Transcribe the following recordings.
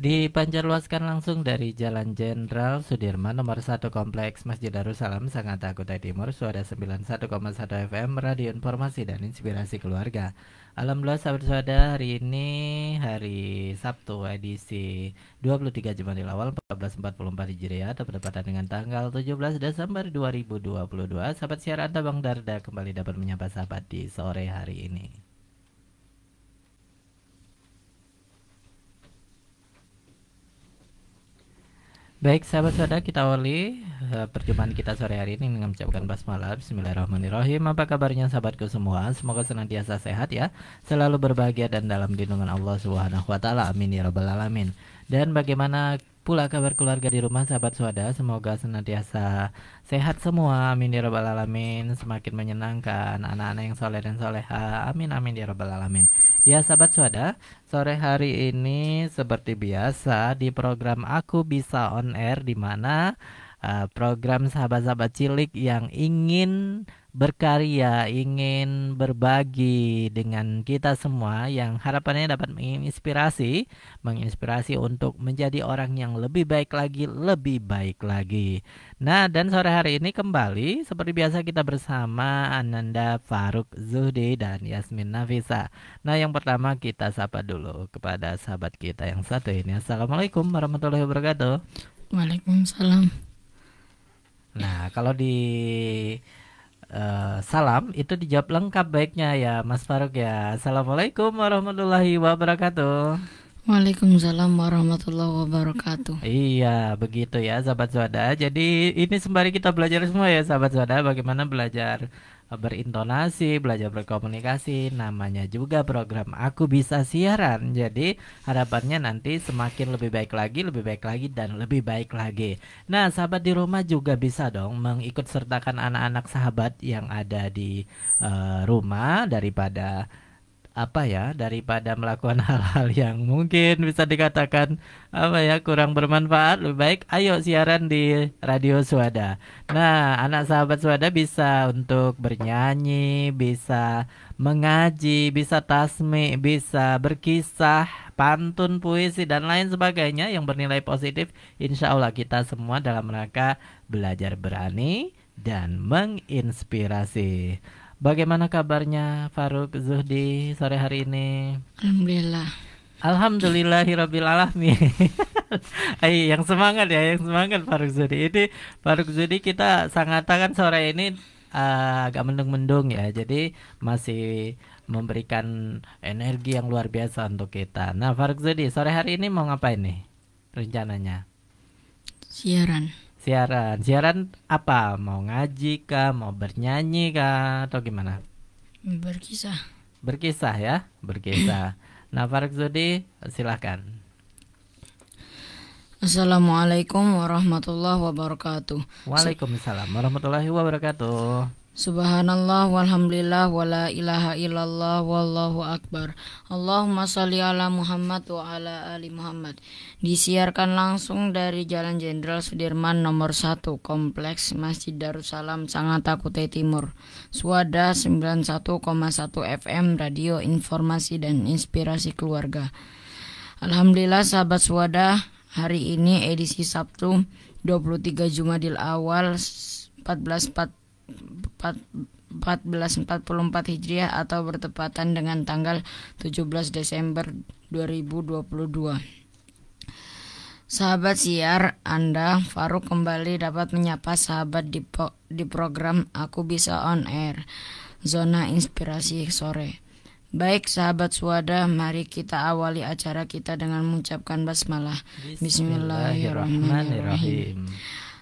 Dipancarluaskan langsung dari Jalan Jenderal Sudirman nomor 1 Kompleks Masjid Darussalam Sangatta Kutai Timur Suara 91,1 FM Radio Informasi dan Inspirasi Keluarga Alhamdulillah sahabat suada hari ini hari Sabtu edisi 23 Jumadil Awal 1444 Hijriah bertepatan dengan tanggal 17 Desember 2022 Sahabat siaran Tabang Darda kembali dapat menyapa sahabat di sore hari ini Baik sahabat saudara kita awali eh, perjumpaan kita sore hari ini dengan mengucapkan basmalah Bismillahirrahmanirrahim Apa kabarnya sahabatku semua Semoga senantiasa sehat ya Selalu berbahagia dan dalam lindungan Allah Subhanahu wa Amin ya rabbal alamin Dan bagaimana pula kabar keluarga di rumah sahabat suada Semoga senantiasa sehat semua Amin ya rabbal alamin Semakin menyenangkan Anak-anak yang soleh dan soleha Amin amin ya rabbal alamin Ya sahabat suada, sore hari ini seperti biasa di program Aku Bisa On Air di mana uh, program sahabat-sahabat cilik yang ingin berkarya, ingin berbagi dengan kita semua yang harapannya dapat menginspirasi, menginspirasi untuk menjadi orang yang lebih baik lagi, lebih baik lagi. Nah, dan sore hari ini kembali seperti biasa kita bersama Ananda Faruk Zuhdi dan Yasmin Nafisa. Nah, yang pertama kita sapa dulu kepada sahabat kita yang satu ini. Assalamualaikum warahmatullahi wabarakatuh. Waalaikumsalam. Nah, kalau di uh, salam itu dijawab lengkap baiknya ya Mas Faruk ya. Assalamualaikum warahmatullahi wabarakatuh. Waalaikumsalam warahmatullahi wabarakatuh. Iya, begitu ya sahabat swada. Jadi ini sembari kita belajar semua ya sahabat swada. bagaimana belajar berintonasi, belajar berkomunikasi, namanya juga program Aku Bisa Siaran. Jadi harapannya nanti semakin lebih baik lagi, lebih baik lagi dan lebih baik lagi. Nah, sahabat di rumah juga bisa dong mengikut sertakan anak-anak sahabat yang ada di uh, rumah daripada apa ya daripada melakukan hal-hal yang mungkin bisa dikatakan apa ya kurang bermanfaat lebih baik ayo siaran di radio Suada. Nah, anak sahabat Suada bisa untuk bernyanyi, bisa mengaji, bisa tasmi, bisa berkisah, pantun, puisi dan lain sebagainya yang bernilai positif. Insya Allah kita semua dalam rangka belajar berani dan menginspirasi. Bagaimana kabarnya Faruk Zuhdi sore hari ini? Alhamdulillah. Alhamdulillahirobbilalamin. alamin. Ayo yang semangat ya, yang semangat Faruk Zuhdi. Ini Faruk Zuhdi kita sangat kan sore ini uh, agak mendung-mendung ya. Jadi masih memberikan energi yang luar biasa untuk kita. Nah, Faruk Zuhdi sore hari ini mau ngapain nih rencananya? Siaran Siaran. Siaran apa? Mau ngaji kah? Mau bernyanyi kah? Atau gimana? Berkisah. Berkisah ya, berkisah. nah, Faruk Zudi, silakan. Assalamualaikum warahmatullahi wabarakatuh. Waalaikumsalam warahmatullahi wabarakatuh. Subhanallah walhamdulillah wala ilaha illallah wallahu akbar. Allahumma shalli ala Muhammad wa ala ali Muhammad. Disiarkan langsung dari Jalan Jenderal Sudirman nomor 1, Kompleks Masjid Darussalam Sangatta Kutai Timur. Suada 91,1 FM Radio Informasi dan Inspirasi Keluarga. Alhamdulillah sahabat Suada, hari ini edisi Sabtu 23 Jumadil Awal 14 1444 Hijriah atau bertepatan dengan tanggal 17 Desember 2022. Sahabat siar Anda, Faruk kembali dapat menyapa sahabat di, po di program Aku Bisa On Air, Zona Inspirasi Sore. Baik sahabat suada, mari kita awali acara kita dengan mengucapkan basmalah. Bismillahirrahmanirrahim. Bismillahirrahmanirrahim.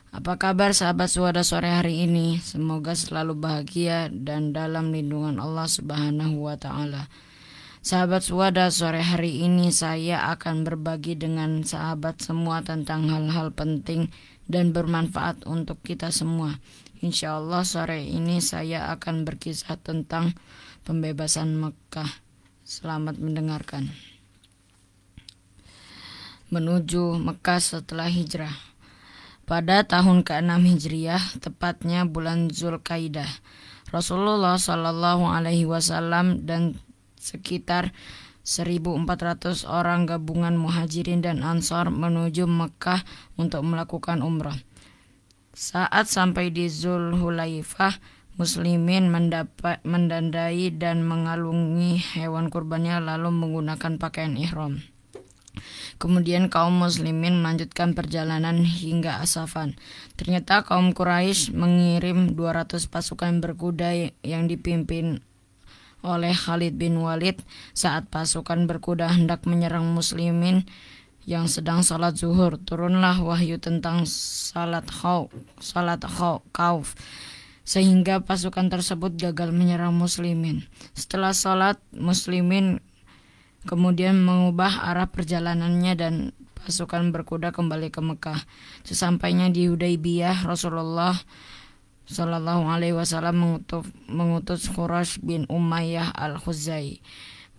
Apa kabar sahabat suara sore hari ini? Semoga selalu bahagia dan dalam lindungan Allah Subhanahu wa taala. Sahabat suada sore hari ini saya akan berbagi dengan sahabat semua tentang hal-hal penting dan bermanfaat untuk kita semua. Insya Allah sore ini saya akan berkisah tentang pembebasan Mekah. Selamat mendengarkan. Menuju Mekah setelah hijrah. Pada tahun ke-6 Hijriah, tepatnya bulan Zulkaidah, Rasulullah Shallallahu Alaihi Wasallam dan sekitar 1.400 orang gabungan muhajirin dan ansar menuju Mekah untuk melakukan umrah. Saat sampai di Zulhulaifah, muslimin mendapat, mendandai dan mengalungi hewan kurbannya lalu menggunakan pakaian ihram. Kemudian kaum muslimin melanjutkan perjalanan hingga Asafan. Ternyata kaum Quraisy mengirim 200 pasukan berkuda yang dipimpin oleh Khalid bin Walid saat pasukan berkuda hendak menyerang muslimin yang sedang salat zuhur turunlah wahyu tentang salat khaw, salat kauf sehingga pasukan tersebut gagal menyerang muslimin setelah salat muslimin kemudian mengubah arah perjalanannya dan pasukan berkuda kembali ke Mekah. Sesampainya di Hudaibiyah, Rasulullah Shallallahu Alaihi Wasallam mengutus, mengutus Quraisy bin Umayyah al Khuzai.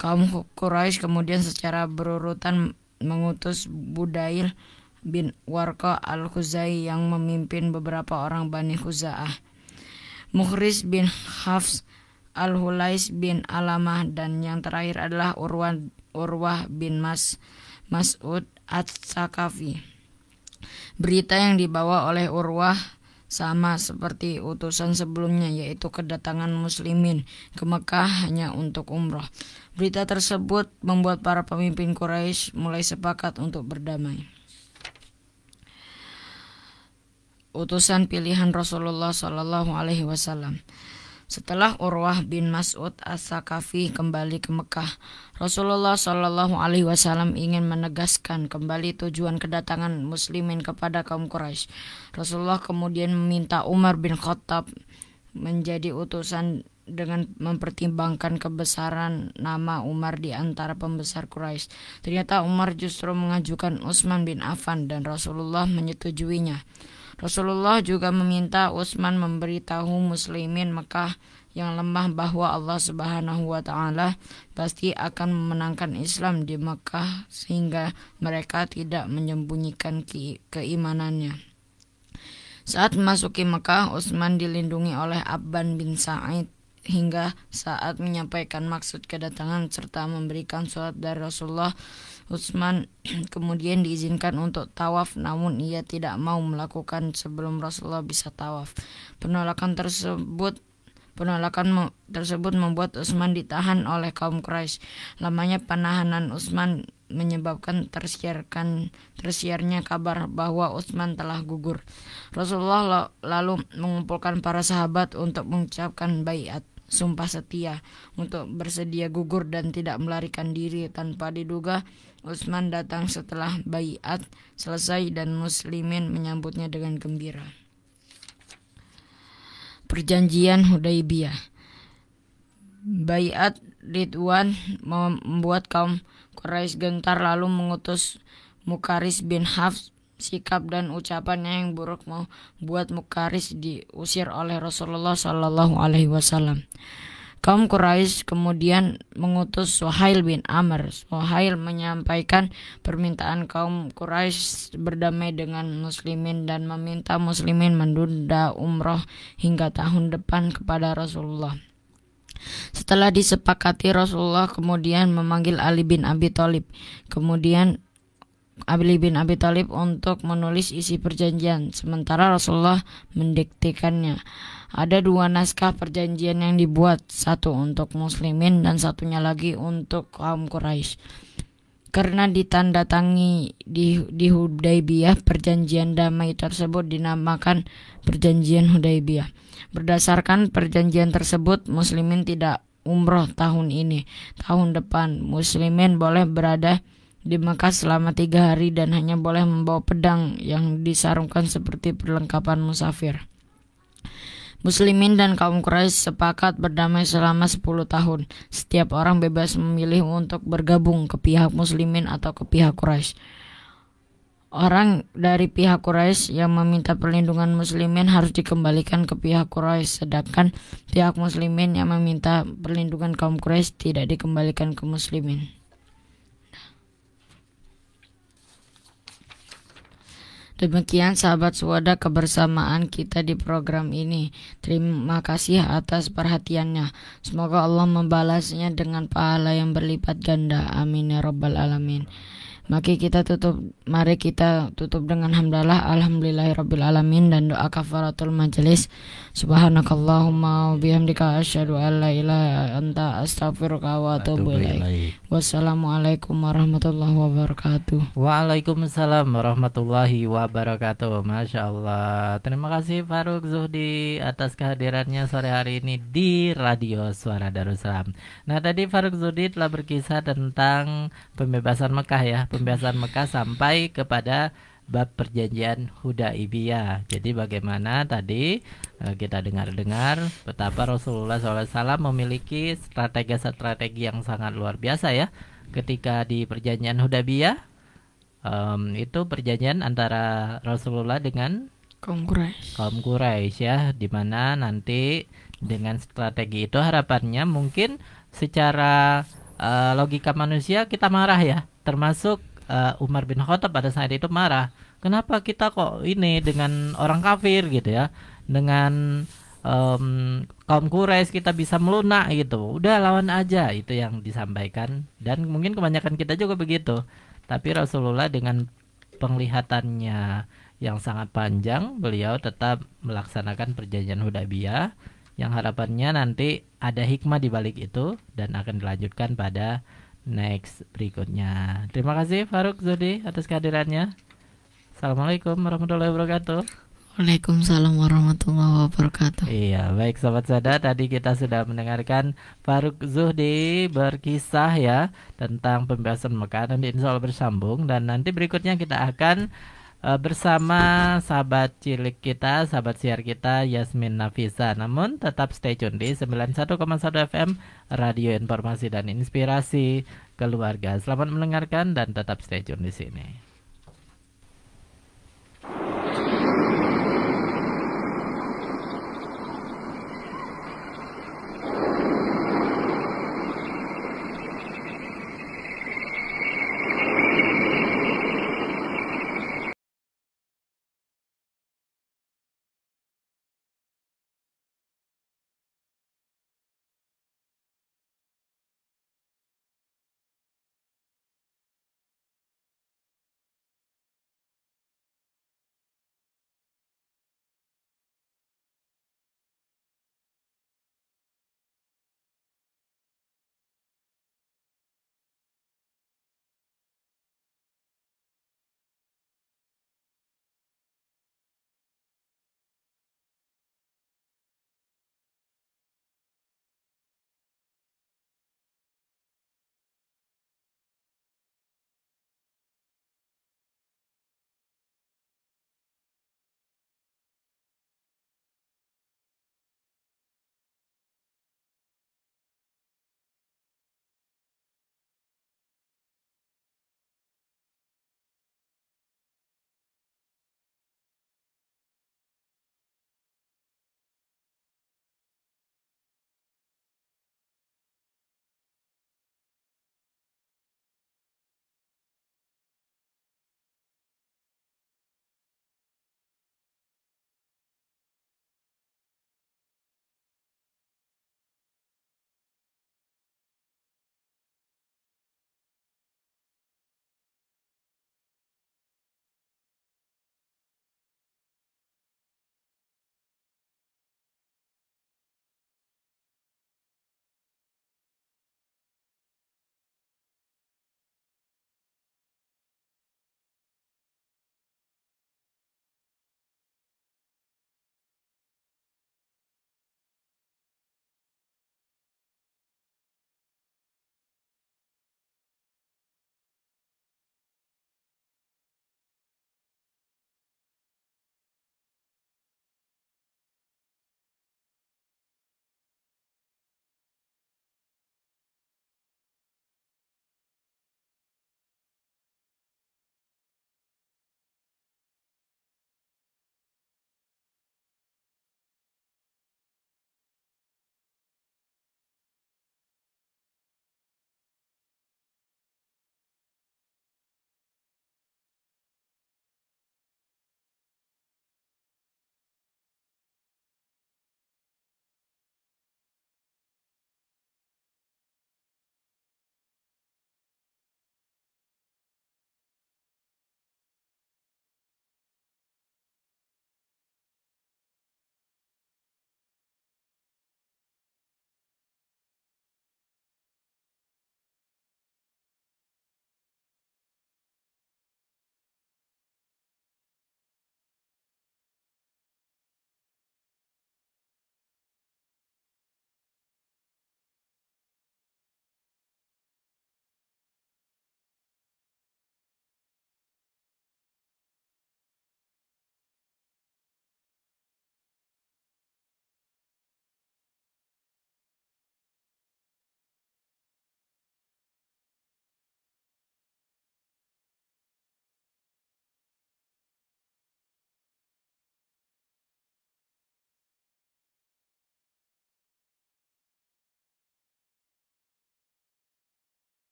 Kaum Quraisy kemudian secara berurutan mengutus Budail bin Warqa al Khuzai yang memimpin beberapa orang Bani Khuza'ah. Mukhris bin Hafs Al-Hulais bin Alamah dan yang terakhir adalah Urwah, Urwah bin Mas Mas'ud At-Sakafi. Berita yang dibawa oleh Urwah sama seperti utusan sebelumnya yaitu kedatangan muslimin ke Mekah hanya untuk umroh. Berita tersebut membuat para pemimpin Quraisy mulai sepakat untuk berdamai. Utusan pilihan Rasulullah Shallallahu Alaihi Wasallam. Setelah Urwah bin Mas'ud As-Sakafi kembali ke Mekah, Rasulullah Shallallahu Alaihi Wasallam ingin menegaskan kembali tujuan kedatangan Muslimin kepada kaum Quraisy. Rasulullah kemudian meminta Umar bin Khattab menjadi utusan dengan mempertimbangkan kebesaran nama Umar di antara pembesar Quraisy. Ternyata Umar justru mengajukan Utsman bin Affan dan Rasulullah menyetujuinya. Rasulullah juga meminta Utsman memberitahu muslimin Mekah yang lemah bahwa Allah Subhanahu wa taala pasti akan memenangkan Islam di Mekah sehingga mereka tidak menyembunyikan keimanannya. Saat memasuki Mekah, Utsman dilindungi oleh Abban bin Sa'id hingga saat menyampaikan maksud kedatangan serta memberikan surat dari Rasulullah Utsman kemudian diizinkan untuk tawaf namun ia tidak mau melakukan sebelum Rasulullah bisa tawaf. Penolakan tersebut Penolakan tersebut membuat Utsman ditahan oleh kaum Quraisy. Lamanya penahanan Utsman menyebabkan tersiarkan tersiarnya kabar bahwa Utsman telah gugur. Rasulullah lalu mengumpulkan para sahabat untuk mengucapkan baiat sumpah setia untuk bersedia gugur dan tidak melarikan diri tanpa diduga. Utsman datang setelah bayat selesai dan muslimin menyambutnya dengan gembira. Perjanjian Hudaibiyah Bayat Ridwan membuat kaum Quraisy gentar lalu mengutus Mukaris bin Hafs sikap dan ucapannya yang buruk membuat Mukaris diusir oleh Rasulullah Shallallahu Alaihi Wasallam. Kaum Quraisy kemudian mengutus Suhail bin Amr. Suhail menyampaikan permintaan kaum Quraisy berdamai dengan muslimin dan meminta muslimin menunda umroh hingga tahun depan kepada Rasulullah. Setelah disepakati Rasulullah kemudian memanggil Ali bin Abi Thalib. Kemudian Ali bin Abi Talib untuk menulis isi perjanjian, sementara Rasulullah mendiktikannya. Ada dua naskah perjanjian yang dibuat, satu untuk muslimin dan satunya lagi untuk kaum Quraisy. Karena ditandatangi di, di Hudaybiyah, perjanjian damai tersebut dinamakan perjanjian Hudaybiyah. Berdasarkan perjanjian tersebut, muslimin tidak umroh tahun ini. Tahun depan, muslimin boleh berada di Mekah selama tiga hari dan hanya boleh membawa pedang yang disarungkan seperti perlengkapan musafir. Muslimin dan kaum Quraisy sepakat berdamai selama 10 tahun. Setiap orang bebas memilih untuk bergabung ke pihak muslimin atau ke pihak Quraisy. Orang dari pihak Quraisy yang meminta perlindungan muslimin harus dikembalikan ke pihak Quraisy, sedangkan pihak muslimin yang meminta perlindungan kaum Quraisy tidak dikembalikan ke muslimin. Demikian sahabat Suwada kebersamaan kita di program ini. Terima kasih atas perhatiannya. Semoga Allah membalasnya dengan pahala yang berlipat ganda. Amin ya rabbal alamin. Mari kita tutup mari kita tutup dengan hamdalah alhamdulillahirabbil alamin dan doa kafaratul majelis. Subhanakallahumma wa bihamdika asyhadu an la ilaha illa anta astaghfiruka wa atubu ilaik. Wassalamualaikum warahmatullahi wabarakatuh. Waalaikumsalam warahmatullahi wabarakatuh. Masya Allah. Terima kasih Faruk Zuhdi atas kehadirannya sore hari ini di Radio Suara Darussalam. Nah tadi Faruk Zuhdi telah berkisah tentang pembebasan Mekah ya, pembebasan Mekah sampai kepada bab perjanjian Hudaibiyah. Jadi bagaimana tadi eh, kita dengar-dengar betapa Rasulullah SAW memiliki strategi-strategi yang sangat luar biasa ya ketika di perjanjian Hudaibiyah. Um, itu perjanjian antara Rasulullah dengan kaum Quraisy. Kaum Quraisy ya, dimana nanti dengan strategi itu harapannya mungkin secara uh, logika manusia kita marah ya, termasuk uh, Umar bin Khattab pada saat itu marah. Kenapa kita kok ini dengan orang kafir gitu ya? Dengan um, kaum Quraisy kita bisa melunak gitu. Udah lawan aja itu yang disampaikan dan mungkin kebanyakan kita juga begitu. Tapi Rasulullah dengan penglihatannya yang sangat panjang, beliau tetap melaksanakan perjanjian Hudaybiyah yang harapannya nanti ada hikmah di balik itu dan akan dilanjutkan pada next berikutnya. Terima kasih Faruk Zodi atas kehadirannya. Assalamualaikum warahmatullahi wabarakatuh. Waalaikumsalam warahmatullahi wabarakatuh. Iya, baik sobat sahabat. tadi kita sudah mendengarkan Faruk Zuhdi berkisah ya tentang pembahasan makanan di Insya Allah bersambung dan nanti berikutnya kita akan uh, bersama sahabat cilik kita, sahabat siar kita Yasmin Nafisa. Namun tetap stay tune di 91,1 FM Radio Informasi dan Inspirasi Keluarga. Selamat mendengarkan dan tetap stay tune di sini.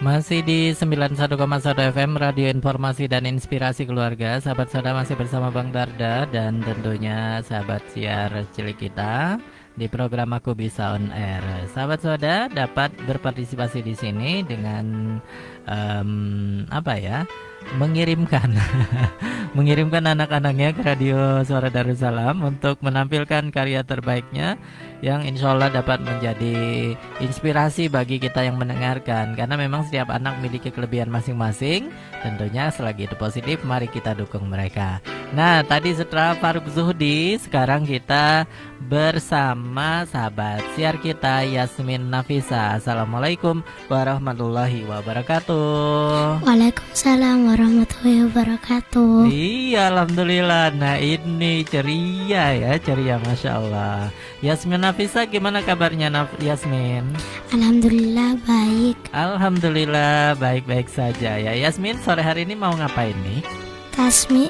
Masih di 91,1 FM Radio Informasi dan Inspirasi Keluarga Sahabat Soda masih bersama Bang Darda Dan tentunya sahabat siar cilik kita Di program Aku Bisa On Air Sahabat Soda dapat berpartisipasi di sini Dengan um, apa ya mengirimkan mengirimkan anak-anaknya ke radio Suara Darussalam untuk menampilkan karya terbaiknya yang insya Allah dapat menjadi inspirasi bagi kita yang mendengarkan karena memang setiap anak memiliki kelebihan masing-masing tentunya selagi itu positif mari kita dukung mereka nah tadi setelah Faruk Zuhdi sekarang kita bersama sahabat siar kita Yasmin Nafisa Assalamualaikum warahmatullahi wabarakatuh wabarakatuh. Waalaikumsalam warahmatullahi wabarakatuh. Iya, alhamdulillah. Nah, ini ceria ya, ceria masya Allah. Yasmin Nafisa, gimana kabarnya Yasmin? Alhamdulillah baik. Alhamdulillah baik-baik saja ya. Yasmin, sore hari ini mau ngapain nih? Tasmi.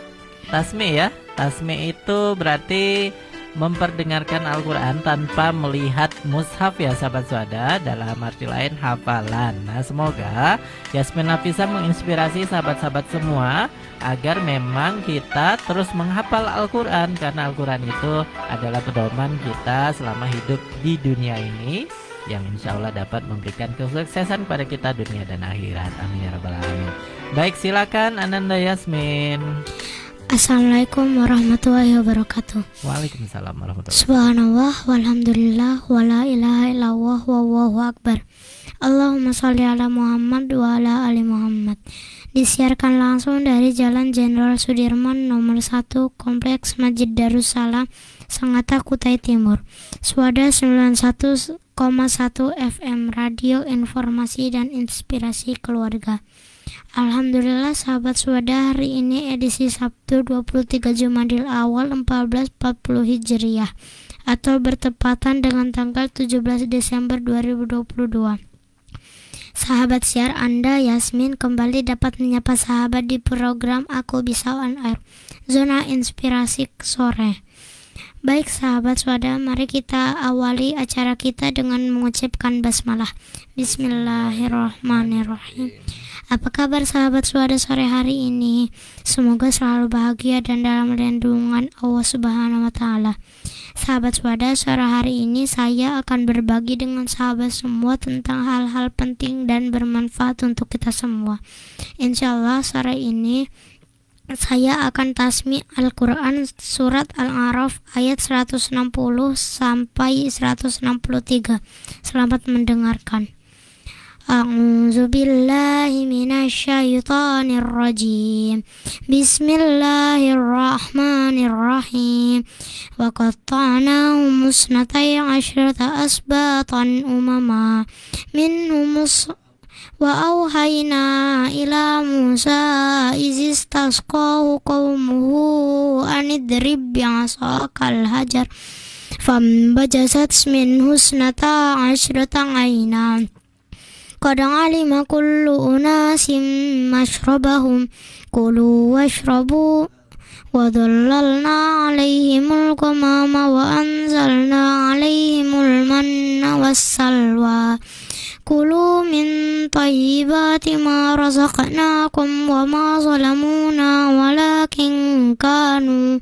Tasmi ya. Tasmi itu berarti memperdengarkan Al-Quran tanpa melihat mushaf ya sahabat suada dalam arti lain hafalan nah semoga Yasmin Nafisa menginspirasi sahabat-sahabat semua agar memang kita terus menghafal Al-Quran karena Al-Quran itu adalah pedoman kita selama hidup di dunia ini yang insya Allah dapat memberikan kesuksesan pada kita dunia dan akhirat amin ya rabbal alamin baik silakan Ananda Yasmin Assalamualaikum warahmatullahi wabarakatuh. Waalaikumsalam warahmatullahi wabarakatuh. Subhanallah walhamdulillah wala ilaha illallah wallahu akbar. Allahumma sholli ala Muhammad wa ala ali Muhammad. Disiarkan langsung dari Jalan Jenderal Sudirman nomor 1 Kompleks Masjid Darussalam, Sangatta Kutai Timur. Suada 91,1 FM Radio Informasi dan Inspirasi Keluarga. Alhamdulillah sahabat suada hari ini edisi Sabtu 23 Jumadil Awal 1440 Hijriah atau bertepatan dengan tanggal 17 Desember 2022. Sahabat siar Anda Yasmin kembali dapat menyapa sahabat di program Aku Bisa On Air Zona Inspirasi Sore. Baik sahabat swada, mari kita awali acara kita dengan mengucapkan basmalah. Bismillahirrahmanirrahim. Apa kabar sahabat suara sore hari ini? Semoga selalu bahagia dan dalam lindungan Allah Subhanahu wa taala. Sahabat suara sore hari ini saya akan berbagi dengan sahabat semua tentang hal-hal penting dan bermanfaat untuk kita semua. Insya Allah sore ini saya akan tasmi Al-Quran Surat Al-Araf ayat 160 sampai 163. Selamat mendengarkan. Aghu zubillahi mina shayu taani roji, bismilahi rahmaani rahim, wakatana umusna taia ashera ta umama, min umus waawu haina ila musa izis tas kawu kawu mahu anit hajar fam bajasats min husnata taang ashera قد علم كل أناس مشربهم كلوا واشربوا وظللنا عليهم الغمام وأنزلنا عليهم المن والسلوى كلوا من طيبات ما رزقناكم وما ظلمونا ولكن كانوا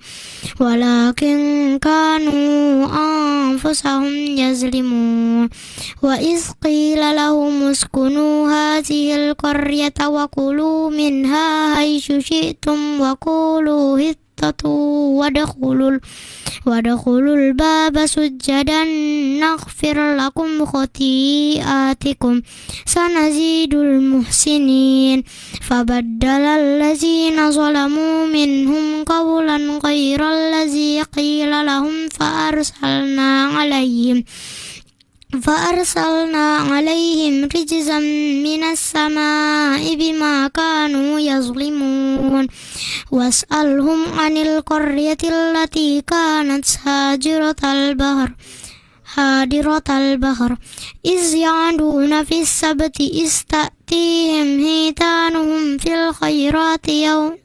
ولكن كانوا أنفسهم يظلمون وإذ قيل لهم اسكنوا هذه القرية وكلوا منها حيث شئتم وقولوا هِتٌّ tatu wada kulul wada kulul baba sujadan nak firul aku mukoti atikum sana zidul muhsinin fabadalal lazi nasolamu minhum kabulan kairal lazi kila lahum faarsalna alaihim فأرسلنا عليهم رجزا من السماء بما كانوا يظلمون واسألهم عن القرية التي كانت هاجرة البحر هادرة البحر إذ يعدون في السبت إذ تأتيهم هيتانهم في الخيرات يوم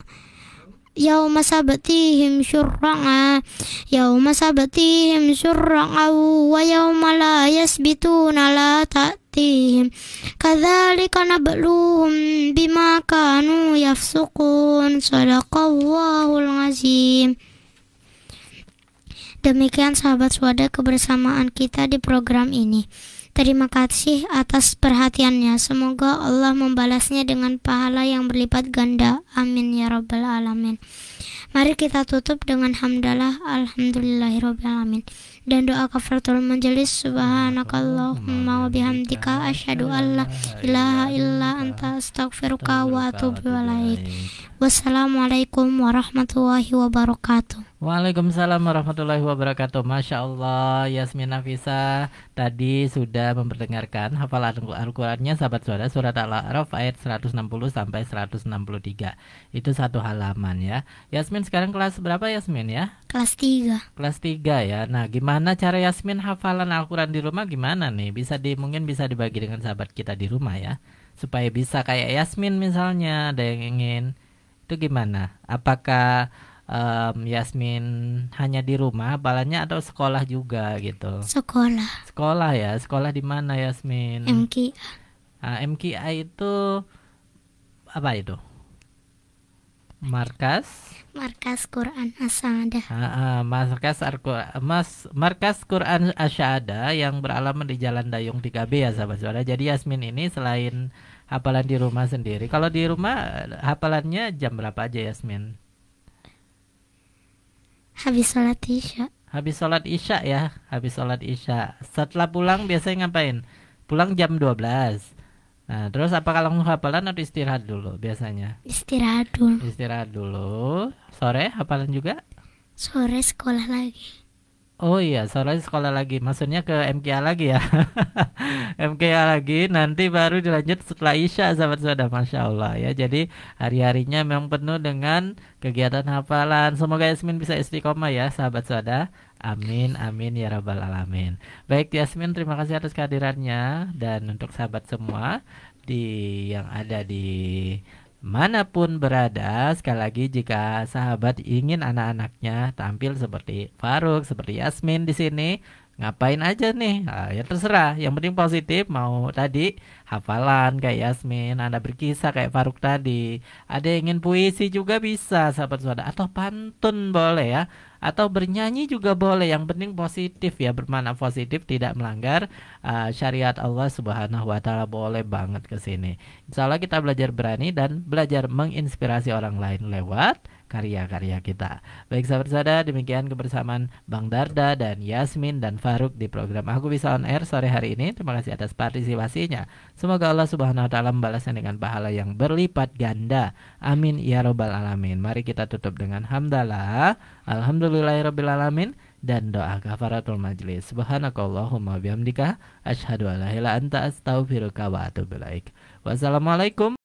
yauma sabatihim syurra'a yauma sabatihim syurra'a wa yauma la yasbituna la ta'tihim kadzalika nabluhum bima kanu yafsukun sadaqallahul azim Demikian sahabat swada kebersamaan kita di program ini. Terima kasih atas perhatiannya. Semoga Allah membalasnya dengan pahala yang berlipat ganda. Amin ya rabbal alamin. Mari kita tutup dengan hamdalah alhamdulillahirabbil dan doa kafaratul majelis subhanakallahumma wa bihamdika asyhadu alla ilaha illa anta astaghfiruka wa atubu ilaik wassalamualaikum warahmatullahi wabarakatuh Waalaikumsalam warahmatullahi wabarakatuh Masya Allah Yasmin Nafisa Tadi sudah memperdengarkan hafalan Al-Qurannya Sahabat suara surat Al-A'raf ayat 160 sampai 163 Itu satu halaman ya Yasmin sekarang kelas berapa Yasmin ya? Kelas 3 Kelas 3 ya Nah gimana Gimana cara Yasmin hafalan Al-Quran di rumah gimana nih? Bisa di mungkin bisa dibagi dengan sahabat kita di rumah ya, supaya bisa kayak Yasmin misalnya ada yang ingin itu gimana? Apakah um, Yasmin hanya di rumah hafalannya atau sekolah juga gitu? Sekolah. Sekolah ya, sekolah di mana Yasmin? MKI. Nah, MKI itu apa itu? Markas Markas Quran Asyada. Markas Mas Markas Quran Asyada yang beralaman di Jalan Dayung 3B ya sahabat saudara. Jadi Yasmin ini selain hafalan di rumah sendiri, kalau di rumah hafalannya jam berapa aja Yasmin? Habis sholat isya. Habis sholat isya ya, habis sholat isya. Setelah pulang biasanya ngapain? Pulang jam 12 Nah, terus apa kalau langsung hafalan atau istirahat dulu biasanya? Istirahat dulu. Istirahat dulu. Sore hafalan juga? Sore sekolah lagi. Oh iya, sore sekolah lagi. Maksudnya ke MKA lagi ya. MKA lagi nanti baru dilanjut setelah Isya sahabat saudara Masya Allah ya. Jadi hari-harinya memang penuh dengan kegiatan hafalan. Semoga Yasmin bisa istiqomah ya sahabat saudara. Amin, amin ya rabbal alamin. Baik Yasmin, terima kasih atas kehadirannya dan untuk sahabat semua di yang ada di manapun berada sekali lagi jika sahabat ingin anak-anaknya tampil seperti Faruk seperti Yasmin di sini ngapain aja nih nah, ya terserah yang penting positif mau tadi hafalan kayak Yasmin Anda berkisah kayak Faruk tadi ada yang ingin puisi juga bisa sahabat suara atau pantun boleh ya atau bernyanyi juga boleh yang penting positif ya bermana positif tidak melanggar uh, syariat Allah Subhanahu wa taala boleh banget kesini. Insya Allah kita belajar berani dan belajar menginspirasi orang lain lewat karya-karya kita. Baik sahabat-sahabat, demikian kebersamaan Bang Darda dan Yasmin dan Faruk di program Aku Bisa On Air sore hari ini. Terima kasih atas partisipasinya. Semoga Allah Subhanahu wa taala membalasnya dengan pahala yang berlipat ganda. Amin ya robbal alamin. Mari kita tutup dengan hamdalah. Alhamdulillahirabbil alamin dan doa kafaratul majlis. Subhanakallahumma bihamdika asyhadu an la ilaha anta astaghfiruka wa atubu ilaik. Wassalamualaikum